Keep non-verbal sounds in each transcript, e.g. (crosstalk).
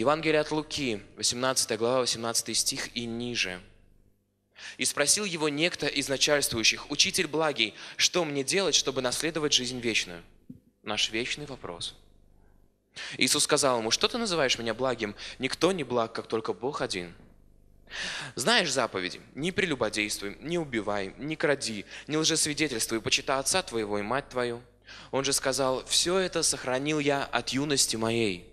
Евангелие от Луки, 18 глава, 18 стих и ниже. «И спросил его некто из начальствующих, «Учитель благий, что мне делать, чтобы наследовать жизнь вечную?» Наш вечный вопрос. Иисус сказал ему, «Что ты называешь меня благим? Никто не благ, как только Бог один». Знаешь заповеди? Не прелюбодействуй, не убивай, не кради, не лжесвидетельствуй, почитай отца твоего и мать твою. Он же сказал, все это сохранил я от юности моей.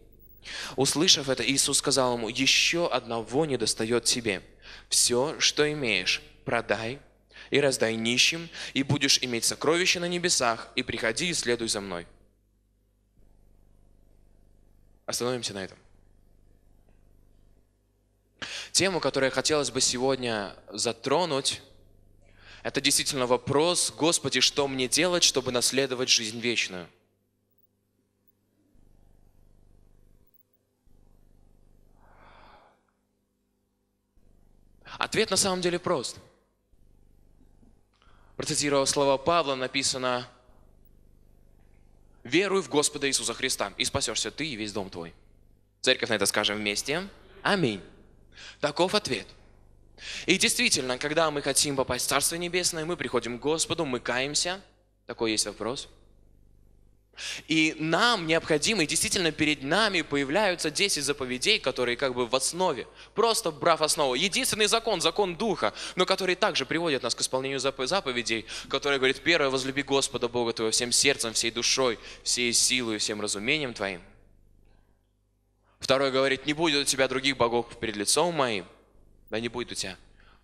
Услышав это, Иисус сказал ему, «Еще одного не достает тебе. Все, что имеешь, продай и раздай нищим, и будешь иметь сокровища на небесах, и приходи и следуй за мной». Остановимся на этом. Тему, которую хотелось бы сегодня затронуть, это действительно вопрос, Господи, что мне делать, чтобы наследовать жизнь вечную? Ответ на самом деле прост. Процитировав слова Павла, написано «Веруй в Господа Иисуса Христа, и спасешься ты и весь дом твой». Церковь на это скажем вместе. Аминь. Таков ответ. И действительно, когда мы хотим попасть в Царство Небесное, мы приходим к Господу, мы каемся. Такой есть вопрос – и нам необходимо, и действительно перед нами появляются 10 заповедей, которые как бы в основе, просто брав основу. Единственный закон, закон Духа, но который также приводит нас к исполнению заповедей, который говорит, первое, возлюби Господа Бога твоего всем сердцем, всей душой, всей силой, всем разумением твоим. Второе говорит, не будет у тебя других богов перед лицом моим, да не будет у тебя.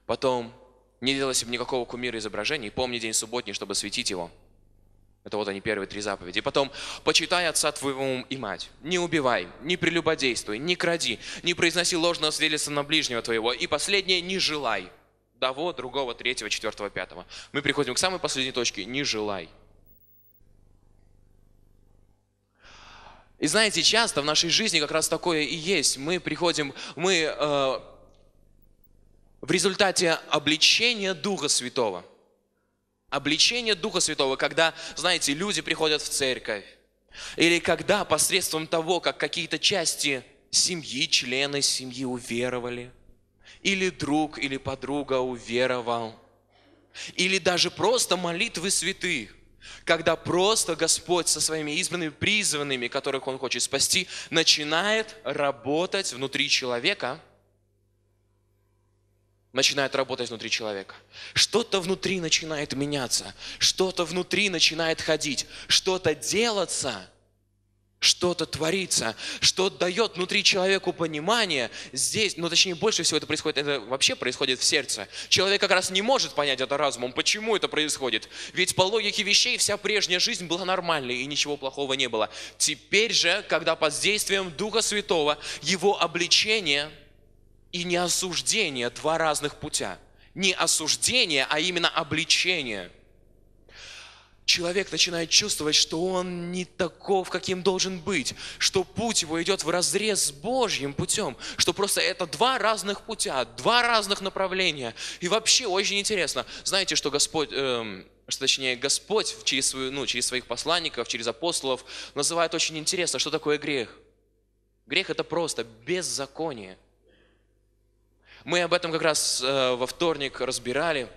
Потом, не делай себе никакого кумира изображений, помни день субботний, чтобы светить его – это вот они первые три заповеди. И потом, почитай отца твоего и мать. Не убивай, не прелюбодействуй, не кради, не произноси ложного свидетельства на ближнего твоего. И последнее, не желай. Того, другого, третьего, четвертого, пятого. Мы приходим к самой последней точке. Не желай. И знаете, часто в нашей жизни как раз такое и есть. Мы приходим, мы э, в результате обличения Духа Святого – обличение Духа Святого, когда, знаете, люди приходят в церковь, или когда посредством того, как какие-то части семьи, члены семьи уверовали, или друг или подруга уверовал, или даже просто молитвы святых, когда просто Господь со своими избранными, призванными, которых Он хочет спасти, начинает работать внутри человека – начинает работать внутри человека. Что-то внутри начинает меняться, что-то внутри начинает ходить, что-то делаться, что-то творится, что дает внутри человеку понимание здесь, ну точнее больше всего это происходит, это вообще происходит в сердце. Человек как раз не может понять это разумом, почему это происходит. Ведь по логике вещей вся прежняя жизнь была нормальной и ничего плохого не было. Теперь же, когда под действием Духа Святого его обличение – и не осуждение, два разных путя. Не осуждение, а именно обличение. Человек начинает чувствовать, что он не таков, каким должен быть, что путь его идет в разрез с Божьим путем, что просто это два разных путя, два разных направления. И вообще очень интересно, знаете, что Господь, эм, что точнее Господь через, свою, ну, через своих посланников, через апостолов называет очень интересно, что такое грех. Грех это просто беззаконие. Мы об этом как раз э, во вторник разбирали.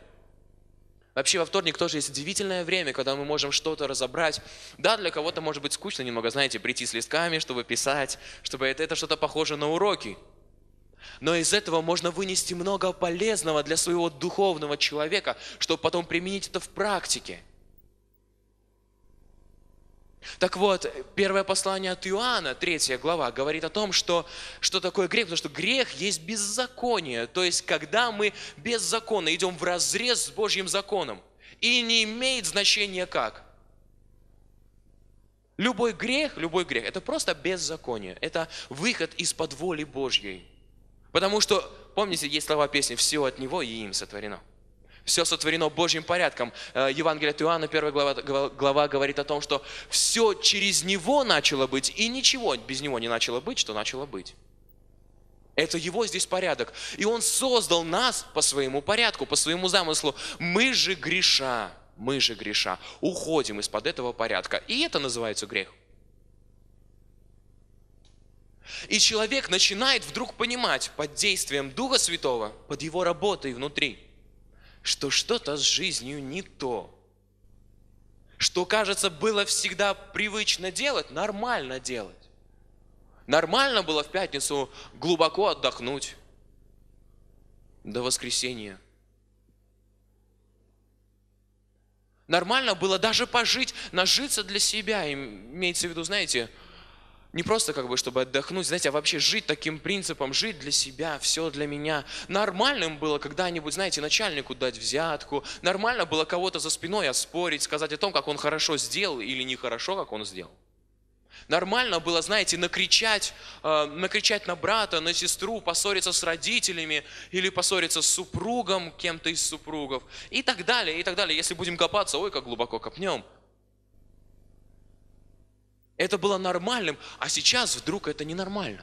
Вообще во вторник тоже есть удивительное время, когда мы можем что-то разобрать. Да, для кого-то может быть скучно немного, знаете, прийти с листками, чтобы писать, чтобы это, это что-то похоже на уроки. Но из этого можно вынести много полезного для своего духовного человека, чтобы потом применить это в практике – так вот, первое послание от Иоанна, третья глава, говорит о том, что, что такое грех, потому что грех есть беззаконие, то есть когда мы беззаконно идем в разрез с Божьим законом, и не имеет значения как. Любой грех, любой грех, это просто беззаконие, это выход из-под воли Божьей. Потому что, помните, есть слова песни «Все от Него и им сотворено». Все сотворено Божьим порядком. Э, Евангелие от Иоанна, 1 глава, глава говорит о том, что все через Него начало быть, и ничего без Него не начало быть, что начало быть. Это его здесь порядок. И он создал нас по своему порядку, по своему замыслу. Мы же греша, мы же греша. Уходим из-под этого порядка. И это называется грех. И человек начинает вдруг понимать под действием Духа Святого, под его работой внутри – что что-то с жизнью не то. Что, кажется, было всегда привычно делать, нормально делать. Нормально было в пятницу глубоко отдохнуть до воскресенья. Нормально было даже пожить, нажиться для себя, имеется в виду, знаете, не просто как бы, чтобы отдохнуть, знаете, а вообще жить таким принципом, жить для себя, все для меня. Нормальным было когда-нибудь, знаете, начальнику дать взятку, нормально было кого-то за спиной оспорить, сказать о том, как он хорошо сделал или нехорошо, как он сделал. Нормально было, знаете, накричать, э, накричать на брата, на сестру, поссориться с родителями или поссориться с супругом, кем-то из супругов и так далее, и так далее. Если будем копаться, ой, как глубоко копнем – это было нормальным, а сейчас вдруг это ненормально.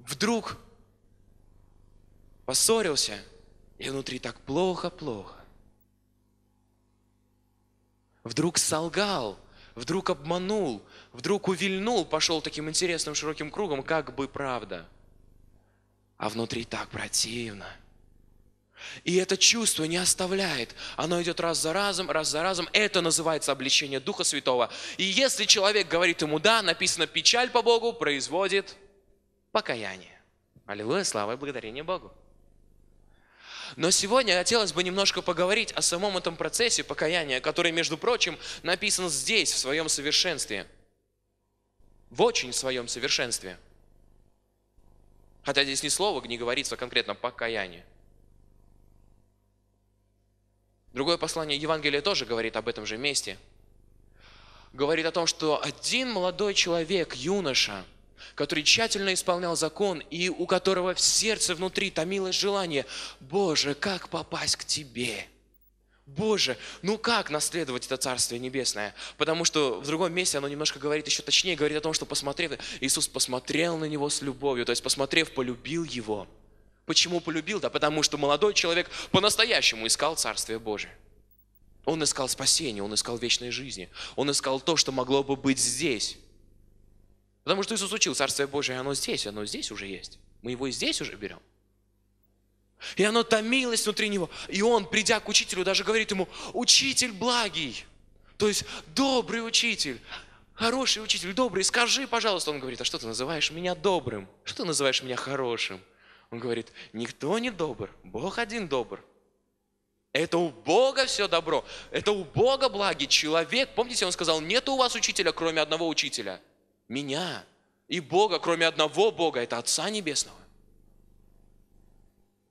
Вдруг поссорился, и внутри так плохо-плохо. Вдруг солгал, вдруг обманул, вдруг увильнул, пошел таким интересным широким кругом, как бы правда. А внутри так противно – и это чувство не оставляет. Оно идет раз за разом, раз за разом. Это называется обличение Духа Святого. И если человек говорит ему «да», написано «печаль по Богу производит покаяние». Аллилуйя, слава и благодарение Богу. Но сегодня хотелось бы немножко поговорить о самом этом процессе покаяния, который, между прочим, написан здесь, в своем совершенстве. В очень своем совершенстве. Хотя здесь ни слова не говорится конкретно покаяние. Другое послание Евангелия тоже говорит об этом же месте. Говорит о том, что один молодой человек, юноша, который тщательно исполнял закон и у которого в сердце внутри томилось желание, «Боже, как попасть к Тебе?» Боже, ну как наследовать это Царствие Небесное? Потому что в другом месте оно немножко говорит еще точнее, говорит о том, что посмотрев, Иисус посмотрел на него с любовью, то есть посмотрев, полюбил его – Почему полюбил? Да потому что молодой человек по-настоящему искал Царствие Божие. Он искал спасения, он искал вечной жизни. Он искал то, что могло бы быть здесь. Потому что Иисус учил, Царствие Божие, оно здесь, оно здесь уже есть. Мы его и здесь уже берем. И оно томилось внутри него. И он, придя к учителю, даже говорит ему, учитель благий, то есть добрый учитель, хороший учитель, добрый, скажи, пожалуйста. Он говорит, а что ты называешь меня добрым? Что ты называешь меня хорошим? Он говорит, никто не добр, Бог один добр. Это у Бога все добро, это у Бога благи. Человек, помните, он сказал, нет у вас учителя, кроме одного учителя, меня и Бога, кроме одного Бога, это Отца Небесного.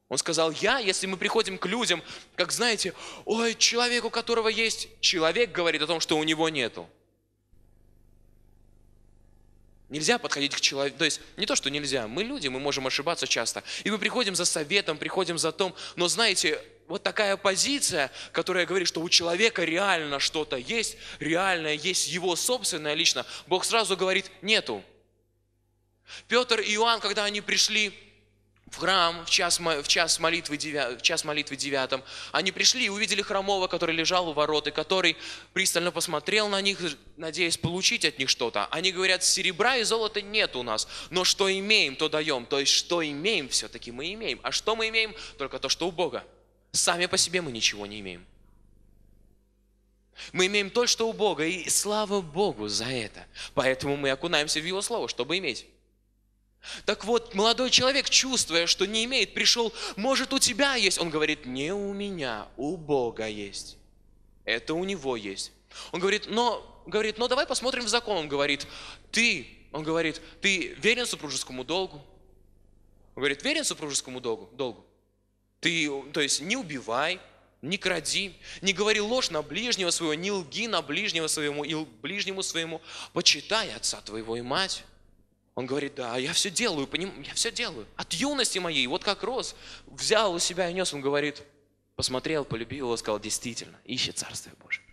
Он сказал, я, если мы приходим к людям, как знаете, ой, человек, у которого есть, человек говорит о том, что у него нету. Нельзя подходить к человеку. То есть не то, что нельзя. Мы люди, мы можем ошибаться часто. И мы приходим за советом, приходим за том. Но знаете, вот такая позиция, которая говорит, что у человека реально что-то есть, реально есть его собственное лично, Бог сразу говорит, нету. Петр и Иоанн, когда они пришли в храм в час, в час, молитвы, в час молитвы девятом. Они пришли и увидели храмового, который лежал у ворот, и который пристально посмотрел на них, надеясь получить от них что-то. Они говорят, серебра и золота нет у нас, но что имеем, то даем. То есть, что имеем, все-таки мы имеем. А что мы имеем? Только то, что у Бога. Сами по себе мы ничего не имеем. Мы имеем то, что у Бога, и слава Богу за это. Поэтому мы окунаемся в Его Слово, чтобы иметь. Так вот, молодой человек, чувствуя, что не имеет, пришел, может, у тебя есть. Он говорит, не у меня, у Бога есть. Это у него есть. Он говорит, но, говорит, но давай посмотрим в закон. Он говорит, ты, он говорит, ты верен супружескому долгу? Он говорит, верен супружескому долгу? долгу? Ты, то есть, не убивай, не кради, не говори ложь на ближнего своего, не лги на ближнего своему и ближнему своему, почитай отца твоего и мать. Он говорит, да, я все делаю, поним... я все делаю. От юности моей, вот как рос, взял у себя и нес. Он говорит, посмотрел, полюбил его, сказал, действительно, ищет Царствие Божие.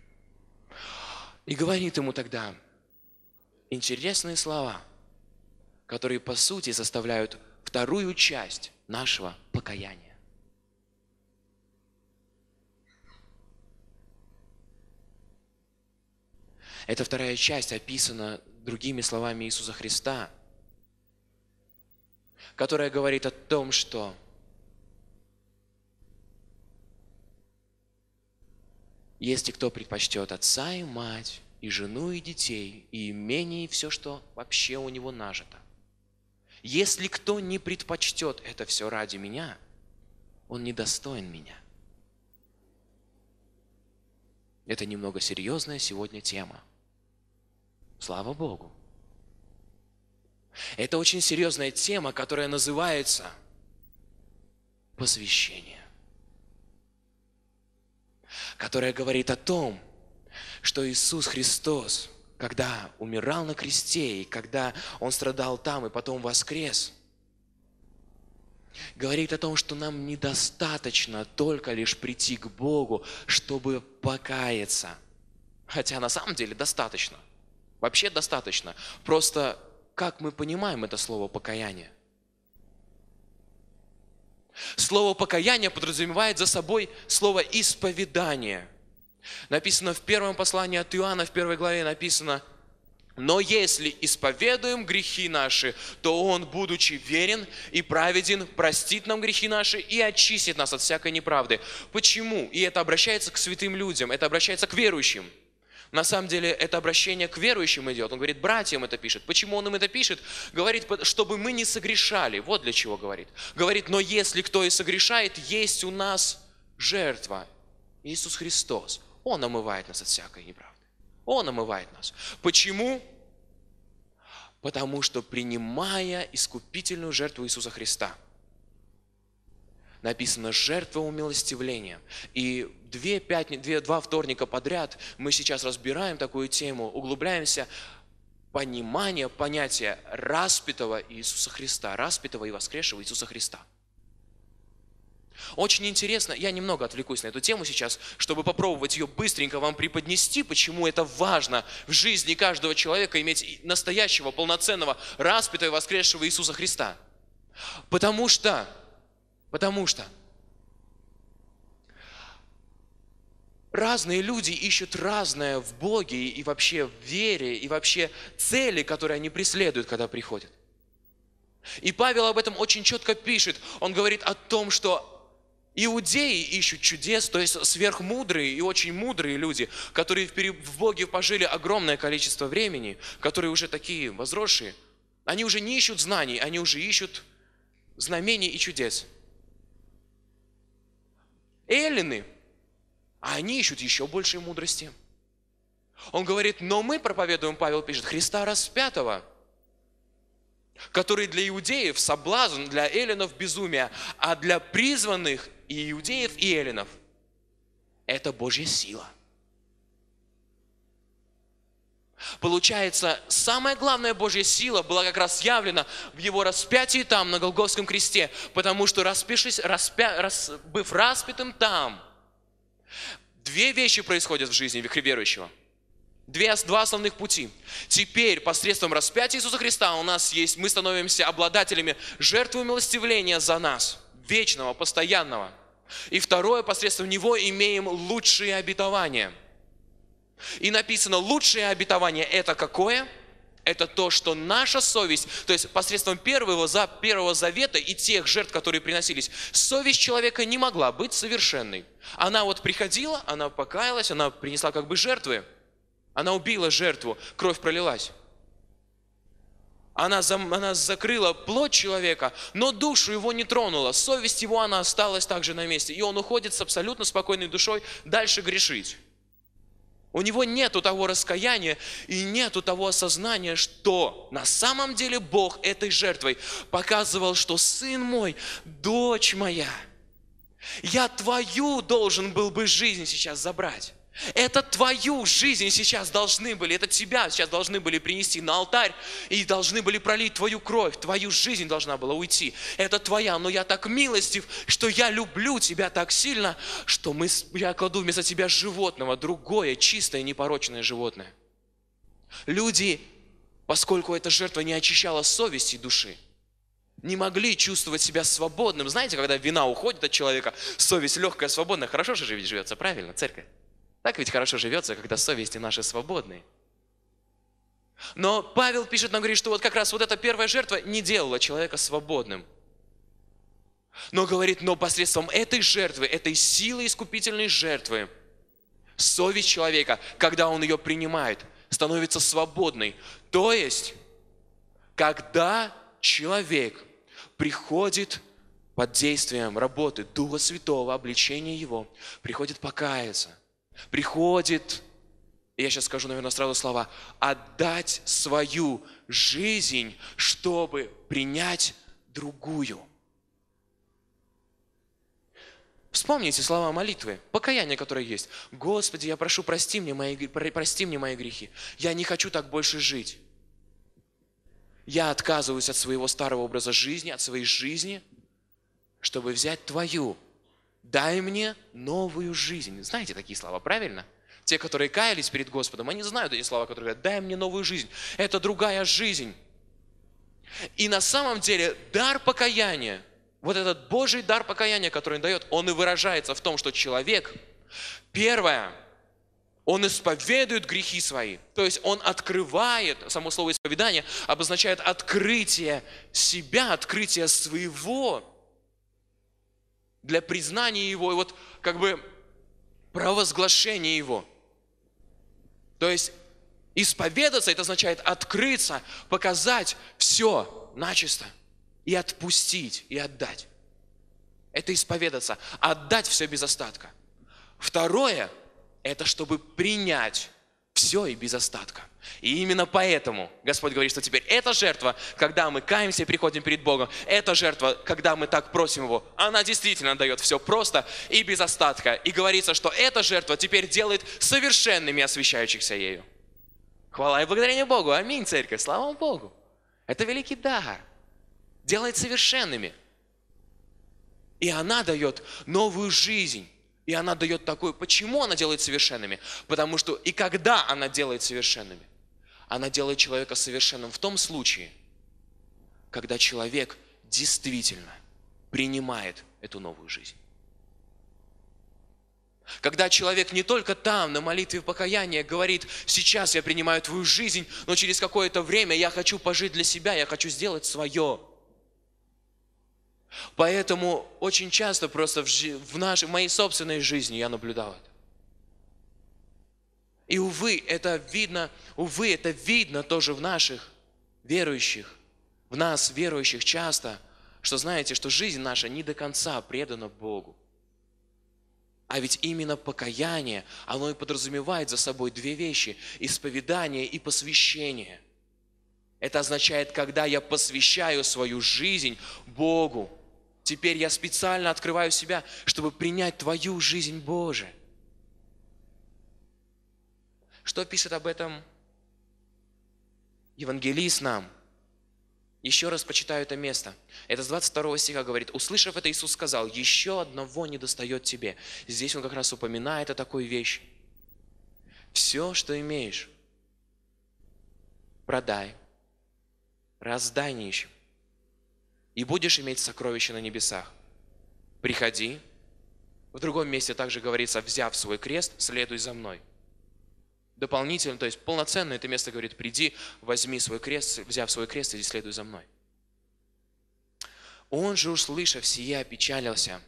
И говорит ему тогда интересные слова, которые по сути составляют вторую часть нашего покаяния. Эта вторая часть описана другими словами Иисуса Христа – которая говорит о том, что если кто предпочтет отца и мать, и жену, и детей, и имение, и все, что вообще у него нажито. Если кто не предпочтет это все ради меня, он недостоин меня. Это немного серьезная сегодня тема. Слава Богу. Это очень серьезная тема, которая называется посвящение, которая говорит о том, что Иисус Христос, когда умирал на кресте, и когда Он страдал там, и потом воскрес – говорит о том, что нам недостаточно только лишь прийти к Богу, чтобы покаяться. Хотя на самом деле достаточно. Вообще достаточно. Просто как мы понимаем это слово покаяние. Слово покаяние подразумевает за собой слово исповедание. Написано в первом послании от Иоанна, в первой главе написано, но если исповедуем грехи наши, то Он, будучи верен и праведен, простит нам грехи наши и очистит нас от всякой неправды. Почему? И это обращается к святым людям, это обращается к верующим – на самом деле это обращение к верующим идет. Он говорит, братьям это пишет. Почему он им это пишет? Говорит, чтобы мы не согрешали. Вот для чего говорит. Говорит, но если кто и согрешает, есть у нас жертва. Иисус Христос. Он омывает нас от всякой неправды. Он омывает нас. Почему? Потому что принимая искупительную жертву Иисуса Христа – написано «жертва умилостивления». И две пятни, две, два вторника подряд мы сейчас разбираем такую тему, углубляемся понимание, понятие распятого Иисуса Христа, распятого и воскресшего Иисуса Христа. Очень интересно, я немного отвлекусь на эту тему сейчас, чтобы попробовать ее быстренько вам преподнести, почему это важно в жизни каждого человека иметь настоящего, полноценного, распятого и воскресшего Иисуса Христа. Потому что Потому что разные люди ищут разное в Боге и вообще в вере, и вообще цели, которые они преследуют, когда приходят. И Павел об этом очень четко пишет. Он говорит о том, что иудеи ищут чудес, то есть сверхмудрые и очень мудрые люди, которые в Боге пожили огромное количество времени, которые уже такие возросшие. Они уже не ищут знаний, они уже ищут знамений и чудес эллины, а они ищут еще большей мудрости. Он говорит, но мы проповедуем, Павел пишет, Христа распятого, который для иудеев соблазн, для эллинов безумие, а для призванных и иудеев, и эллинов – это Божья сила. Получается, самая главная Божья сила была как раз явлена в его распятии там, на Голгофском кресте, потому что, распишись, распя, рас, быв распятым там, две вещи происходят в жизни верующего. Две, два основных пути. Теперь посредством распятия Иисуса Христа у нас есть, мы становимся обладателями жертвы милостивления за нас, вечного, постоянного. И второе, посредством него имеем лучшие обетования – и написано, лучшее обетование это какое? Это то, что наша совесть, то есть посредством первого, за, первого завета и тех жертв, которые приносились, совесть человека не могла быть совершенной. Она вот приходила, она покаялась, она принесла как бы жертвы. Она убила жертву, кровь пролилась. Она, за, она закрыла плоть человека, но душу его не тронула. Совесть его, она осталась также на месте. И он уходит с абсолютно спокойной душой дальше грешить. У него нету того раскаяния и нету того осознания, что на самом деле Бог этой жертвой показывал, что сын мой, дочь моя, я твою должен был бы жизнь сейчас забрать. Это твою жизнь сейчас должны были, это тебя сейчас должны были принести на алтарь и должны были пролить твою кровь, твою жизнь должна была уйти. Это твоя, но я так милостив, что я люблю тебя так сильно, что мы, я кладу вместо тебя животного, другое, чистое, непорочное животное. Люди, поскольку эта жертва не очищала совести души, не могли чувствовать себя свободным. Знаете, когда вина уходит от человека, совесть легкая, свободная, хорошо же живется, правильно, церковь? Так ведь хорошо живется, когда совести наши свободны. Но Павел пишет нам, говорит, что вот как раз вот эта первая жертва не делала человека свободным. Но говорит, но посредством этой жертвы, этой силы искупительной жертвы, совесть человека, когда он ее принимает, становится свободной. То есть, когда человек приходит под действием работы Духа Святого, обличения его, приходит покаяться – приходит, я сейчас скажу, наверное, сразу слова, отдать свою жизнь, чтобы принять другую. Вспомните слова молитвы, покаяние, которое есть. Господи, я прошу, прости мне, мои, прости мне мои грехи. Я не хочу так больше жить. Я отказываюсь от своего старого образа жизни, от своей жизни, чтобы взять Твою дай мне новую жизнь. Знаете такие слова, правильно? Те, которые каялись перед Господом, они знают эти слова, которые говорят, дай мне новую жизнь. Это другая жизнь. И на самом деле дар покаяния, вот этот Божий дар покаяния, который он дает, он и выражается в том, что человек, первое, он исповедует грехи свои. То есть он открывает, само слово исповедание обозначает открытие себя, открытие своего для признания Его, и вот как бы провозглашения Его. То есть исповедаться, это означает открыться, показать все начисто и отпустить, и отдать. Это исповедаться, отдать все без остатка. Второе, это чтобы принять все и без остатка. И именно поэтому Господь говорит, что теперь эта жертва, когда мы каемся и приходим перед Богом, эта жертва, когда мы так просим Его, она действительно дает все просто и без остатка. И говорится, что эта жертва теперь делает совершенными освящающихся ею. Хвала и благодарение Богу. Аминь, церковь. Слава Богу. Это великий дар. Делает совершенными. И она дает новую жизнь и она дает такую. Почему она делает совершенными? Потому что и когда она делает совершенными? Она делает человека совершенным в том случае, когда человек действительно принимает эту новую жизнь. Когда человек не только там, на молитве покаяния, говорит, сейчас я принимаю твою жизнь, но через какое-то время я хочу пожить для себя, я хочу сделать свое. Поэтому очень часто просто в, в, нашей, в моей собственной жизни я наблюдал это. И увы, это видно, увы, это видно тоже в наших верующих, в нас, верующих, часто, что знаете, что жизнь наша не до конца предана Богу. А ведь именно покаяние, оно и подразумевает за собой две вещи – исповедание и посвящение. Это означает, когда я посвящаю свою жизнь Богу – Теперь я специально открываю себя, чтобы принять Твою жизнь, Боже. Что пишет об этом евангелист нам? Еще раз почитаю это место. Это с 22 стиха говорит, «Услышав это, Иисус сказал, еще одного не достает тебе». Здесь он как раз упоминает о такой вещи. Все, что имеешь, продай, раздай нищим, и будешь иметь сокровища на небесах. Приходи. В другом месте также говорится, взяв свой крест, следуй за мной. Дополнительно, то есть полноценно это место говорит, приди, возьми свой крест, взяв свой крест, иди следуй за мной. Он же, услышав сия, опечалился,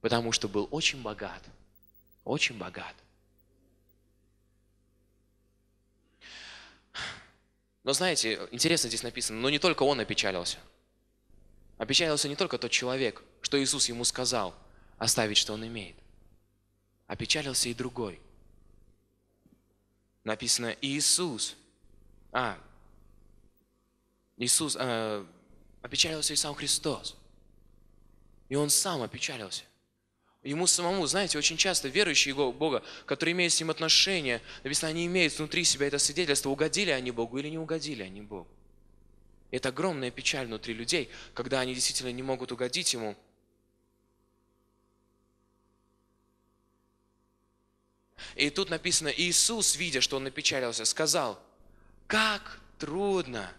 потому что был очень богат. Очень богат. Но знаете, интересно здесь написано, но не только он опечалился – Опечалился не только тот человек, что Иисус ему сказал, оставить, что он имеет. Опечалился и другой. Написано Иисус. А, Иисус, э, опечалился и сам Христос. И он сам опечалился. Ему самому, знаете, очень часто верующие Бога, которые имеют с ним отношения, написано, они имеют внутри себя это свидетельство, угодили они Богу или не угодили они Богу это огромная печаль внутри людей, когда они действительно не могут угодить ему. И тут написано, Иисус, видя, что он напечалился, сказал, как трудно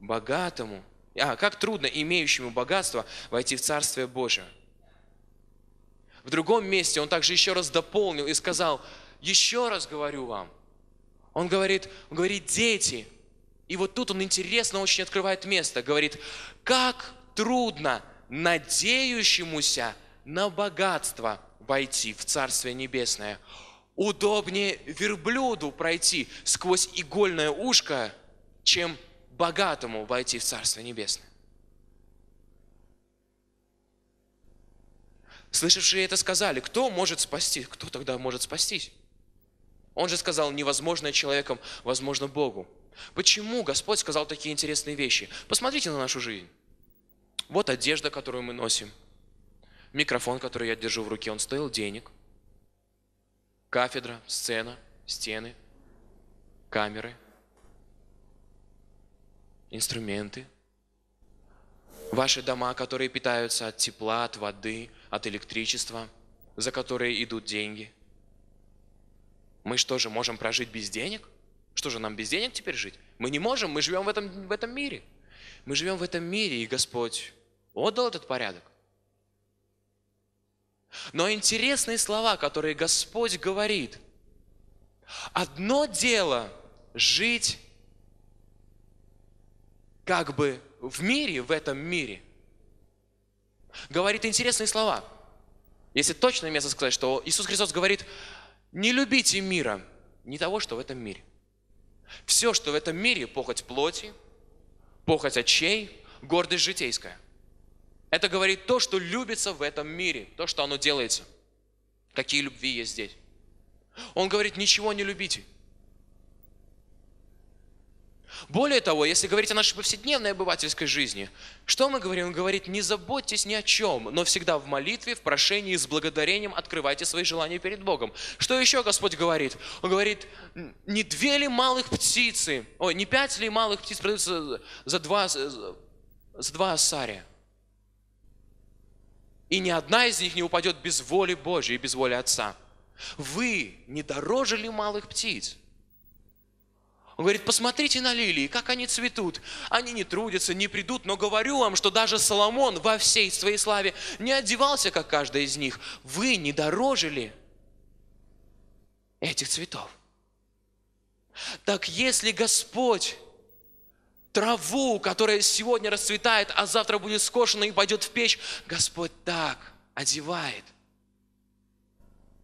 богатому, а, как трудно имеющему богатство войти в Царствие Божие. В другом месте он также еще раз дополнил и сказал, еще раз говорю вам. Он говорит, он говорит, дети, и вот тут он интересно очень открывает место, говорит, как трудно надеющемуся на богатство войти в Царствие Небесное. Удобнее верблюду пройти сквозь игольное ушко, чем богатому войти в Царство Небесное. Слышавшие это сказали, кто может спасти? Кто тогда может спастись? Он же сказал, невозможное человеком, возможно Богу. Почему Господь сказал такие интересные вещи? Посмотрите на нашу жизнь. Вот одежда, которую мы носим. Микрофон, который я держу в руке, он стоил денег. Кафедра, сцена, стены, камеры, инструменты. Ваши дома, которые питаются от тепла, от воды, от электричества, за которые идут деньги. Мы что же, можем прожить без денег? Что же, нам без денег теперь жить? Мы не можем, мы живем в этом, в этом мире. Мы живем в этом мире, и Господь отдал этот порядок. Но интересные слова, которые Господь говорит. Одно дело жить как бы в мире, в этом мире. Говорит интересные слова. Если точно место сказать, что Иисус Христос говорит, не любите мира, не того, что в этом мире. Все, что в этом мире, похоть плоти, похоть очей, гордость житейская. Это говорит то, что любится в этом мире, то, что оно делается. Какие любви есть здесь. Он говорит, ничего не любите. Более того, если говорить о нашей повседневной обывательской жизни, что мы говорим? Он говорит, не заботьтесь ни о чем, но всегда в молитве, в прошении, с благодарением открывайте свои желания перед Богом. Что еще Господь говорит? Он говорит, не две ли малых птицы, ой, не пять ли малых птиц продаются за два, за два асария? И ни одна из них не упадет без воли Божьей и без воли Отца. Вы не дороже ли малых птиц? Он говорит, посмотрите на лилии, как они цветут. Они не трудятся, не придут, но говорю вам, что даже Соломон во всей своей славе не одевался, как каждая из них. Вы не дорожили этих цветов. Так если Господь траву, которая сегодня расцветает, а завтра будет скошена и пойдет в печь, Господь так одевает,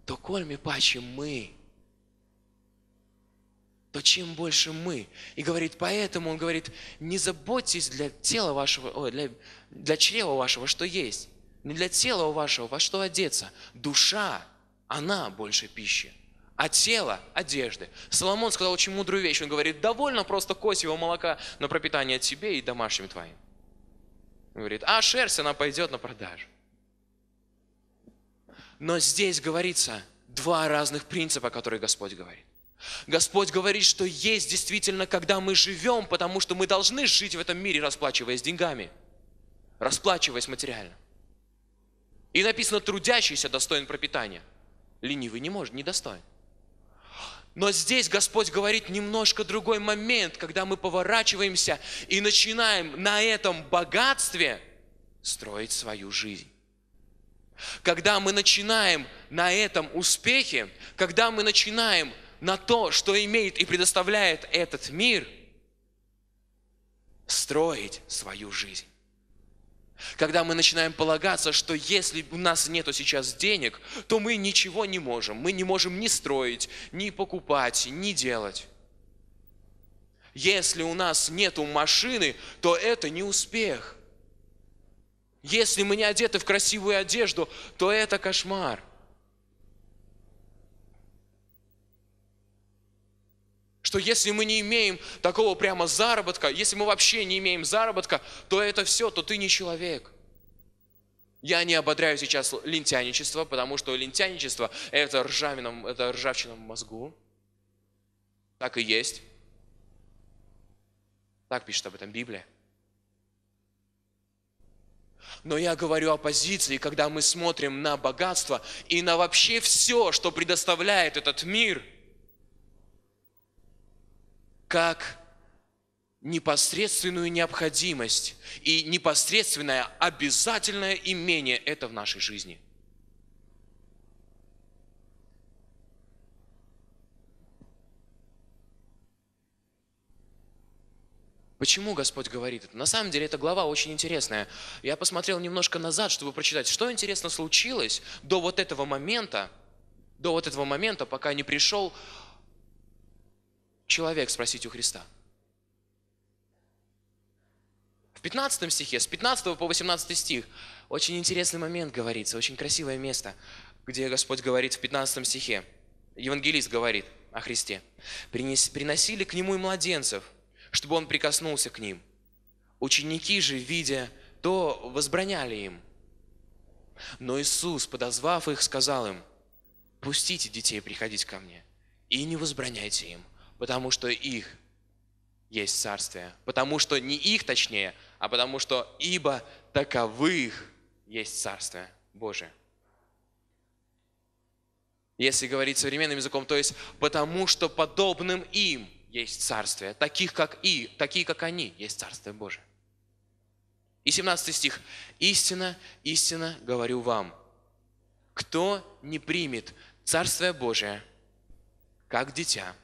то корми паче мы – то чем больше мы. И говорит, поэтому он говорит, не заботьтесь для тела вашего, о, для, для чрева вашего, что есть, не для тела вашего, во что одеться. Душа, она больше пищи, а тело – одежды. Соломон сказал очень мудрую вещь. Он говорит, довольно просто кость его молока на пропитание тебе и домашним твоим. Он говорит, а шерсть, она пойдет на продажу. Но здесь говорится два разных принципа, которые Господь говорит. Господь говорит, что есть действительно, когда мы живем, потому что мы должны жить в этом мире, расплачиваясь деньгами, расплачиваясь материально. И написано, трудящийся достоин пропитания. Ленивый не может, не достоин. Но здесь Господь говорит немножко другой момент, когда мы поворачиваемся и начинаем на этом богатстве строить свою жизнь. Когда мы начинаем на этом успехе, когда мы начинаем на то, что имеет и предоставляет этот мир, строить свою жизнь. Когда мы начинаем полагаться, что если у нас нету сейчас денег, то мы ничего не можем. Мы не можем ни строить, ни покупать, ни делать. Если у нас нету машины, то это не успех. Если мы не одеты в красивую одежду, то это кошмар. Что если мы не имеем такого прямо заработка, если мы вообще не имеем заработка, то это все, то ты не человек. Я не ободряю сейчас лентяничество, потому что лентяничество – это ржавином, это ржавчина в мозгу. Так и есть. Так пишет об этом Библия. Но я говорю о позиции, когда мы смотрим на богатство и на вообще все, что предоставляет этот мир – как непосредственную необходимость и непосредственное обязательное имение это в нашей жизни. Почему Господь говорит это? На самом деле, эта глава очень интересная. Я посмотрел немножко назад, чтобы прочитать, что интересно случилось до вот этого момента, до вот этого момента, пока не пришел человек спросить у Христа? В 15 стихе, с 15 по 18 стих, очень интересный момент говорится, очень красивое место, где Господь говорит в 15 стихе, евангелист говорит о Христе, «приносили к Нему и младенцев, чтобы Он прикоснулся к ним. Ученики же, видя то, возбраняли им. Но Иисус, подозвав их, сказал им, «Пустите детей приходить ко мне, и не возбраняйте им, потому что их есть царствие. Потому что не их точнее, а потому что ибо таковых есть царствие Божие. Если говорить современным языком, то есть потому что подобным им есть царствие, таких как и, такие как они, есть царствие Божие. И 17 стих. «Истина, истина говорю вам, кто не примет Царствие Божие, как дитя,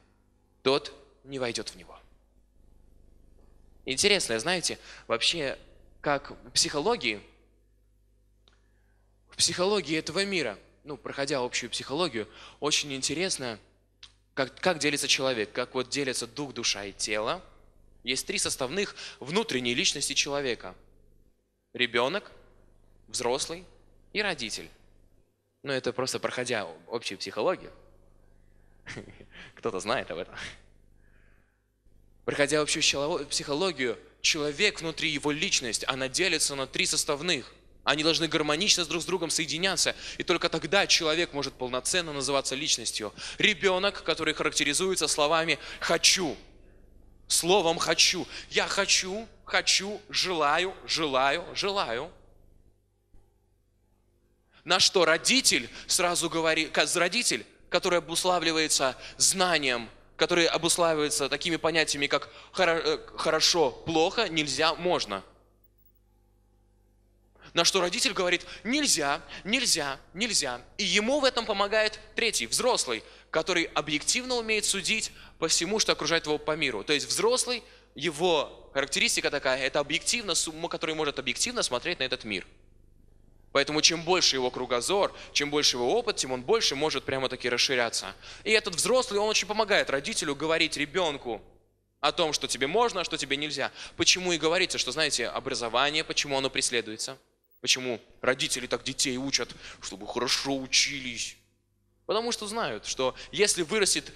тот не войдет в него. Интересно, знаете, вообще, как в психологии, в психологии этого мира, ну, проходя общую психологию, очень интересно, как, как делится человек, как вот делится дух, душа и тело. Есть три составных внутренней личности человека. Ребенок, взрослый и родитель. Ну, это просто проходя общую психологию. (laughs) Кто-то знает об этом. Приходя вообще в психологию, человек внутри его личность, она делится на три составных. Они должны гармонично с друг с другом соединяться, и только тогда человек может полноценно называться личностью. Ребенок, который характеризуется словами «хочу», словом «хочу». Я хочу, хочу, желаю, желаю, желаю. На что родитель сразу говорит, родитель которое обуславливается знанием, которое обуславливается такими понятиями, как э, хорошо, плохо, нельзя, можно. На что родитель говорит, нельзя, нельзя, нельзя. И ему в этом помогает третий, взрослый, который объективно умеет судить по всему, что окружает его по миру. То есть взрослый, его характеристика такая, это объективно, который может объективно смотреть на этот мир – Поэтому чем больше его кругозор, чем больше его опыт, тем он больше может прямо-таки расширяться. И этот взрослый, он очень помогает родителю говорить ребенку о том, что тебе можно, а что тебе нельзя. Почему и говорится, что, знаете, образование, почему оно преследуется? Почему родители так детей учат, чтобы хорошо учились? Потому что знают, что если вырастет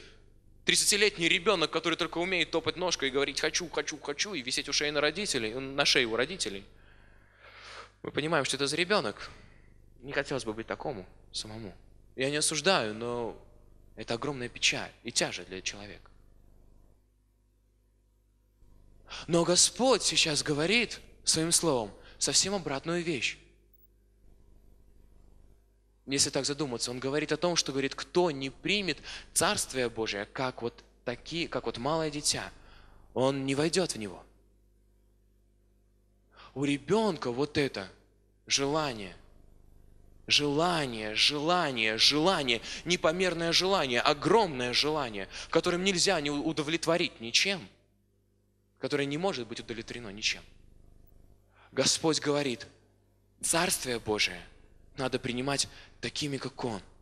30-летний ребенок, который только умеет топать ножкой и говорить «хочу, хочу, хочу» и висеть у шеи на родителей, на шее у родителей – мы понимаем, что это за ребенок. Не хотелось бы быть такому самому. Я не осуждаю, но это огромная печаль и тяжесть для человека. Но Господь сейчас говорит своим словом совсем обратную вещь. Если так задуматься, он говорит о том, что говорит, кто не примет Царствие Божие, как вот такие, как вот малое дитя, он не войдет в него у ребенка вот это желание – Желание, желание, желание, непомерное желание, огромное желание, которым нельзя не удовлетворить ничем, которое не может быть удовлетворено ничем. Господь говорит, Царствие Божие надо принимать такими, как Он –